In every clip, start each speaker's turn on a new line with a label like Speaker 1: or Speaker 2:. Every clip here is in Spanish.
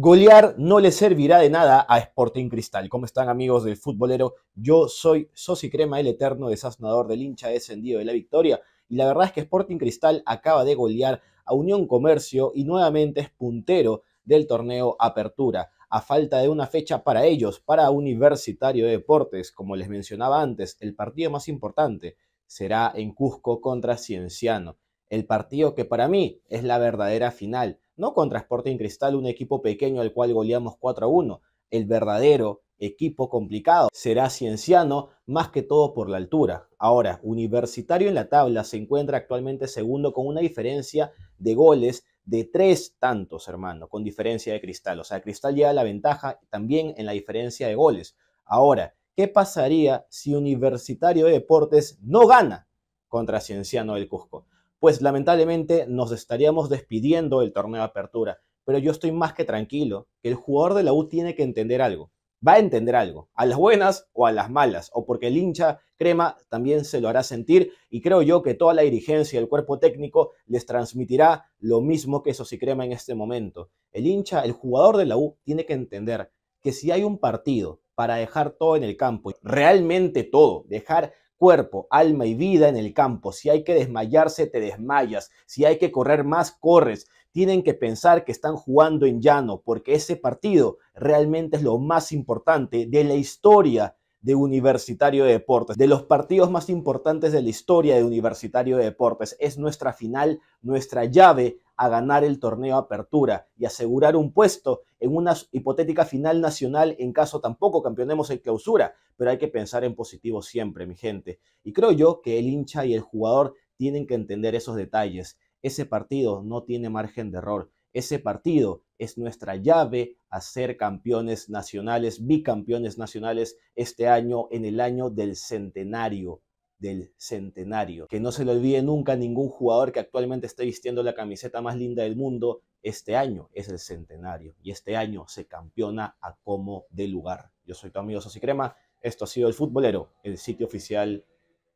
Speaker 1: Golear no le servirá de nada a Sporting Cristal. ¿Cómo están amigos del futbolero? Yo soy Sosi Crema, el eterno desasnador del hincha descendido de la victoria. Y la verdad es que Sporting Cristal acaba de golear a Unión Comercio y nuevamente es puntero del torneo Apertura. A falta de una fecha para ellos, para Universitario de Deportes, como les mencionaba antes, el partido más importante será en Cusco contra Cienciano. El partido que para mí es la verdadera final no contra Sporting Cristal, un equipo pequeño al cual goleamos 4 a 1. El verdadero equipo complicado será Cienciano, más que todo por la altura. Ahora, Universitario en la tabla se encuentra actualmente segundo con una diferencia de goles de tres tantos, hermano, con diferencia de Cristal. O sea, Cristal lleva la ventaja también en la diferencia de goles. Ahora, ¿qué pasaría si Universitario de Deportes no gana contra Cienciano del Cusco? pues lamentablemente nos estaríamos despidiendo del torneo de apertura. Pero yo estoy más que tranquilo, que el jugador de la U tiene que entender algo. Va a entender algo, a las buenas o a las malas, o porque el hincha crema también se lo hará sentir y creo yo que toda la dirigencia y el cuerpo técnico les transmitirá lo mismo que eso si crema en este momento. El hincha, el jugador de la U tiene que entender que si hay un partido para dejar todo en el campo, realmente todo, dejar cuerpo, alma y vida en el campo. Si hay que desmayarse, te desmayas. Si hay que correr más, corres. Tienen que pensar que están jugando en llano, porque ese partido realmente es lo más importante de la historia de Universitario de Deportes, de los partidos más importantes de la historia de Universitario de Deportes. Es nuestra final, nuestra llave a ganar el torneo Apertura y asegurar un puesto en una hipotética final nacional en caso tampoco campeonemos en clausura, pero hay que pensar en positivo siempre, mi gente. Y creo yo que el hincha y el jugador tienen que entender esos detalles. Ese partido no tiene margen de error. Ese partido es nuestra llave a ser campeones nacionales, bicampeones nacionales este año, en el año del centenario del centenario. Que no se le olvide nunca ningún jugador que actualmente esté vistiendo la camiseta más linda del mundo. Este año es el centenario y este año se campeona a como de lugar. Yo soy tu amigo Crema Esto ha sido El Futbolero, el sitio oficial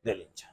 Speaker 1: del hincha.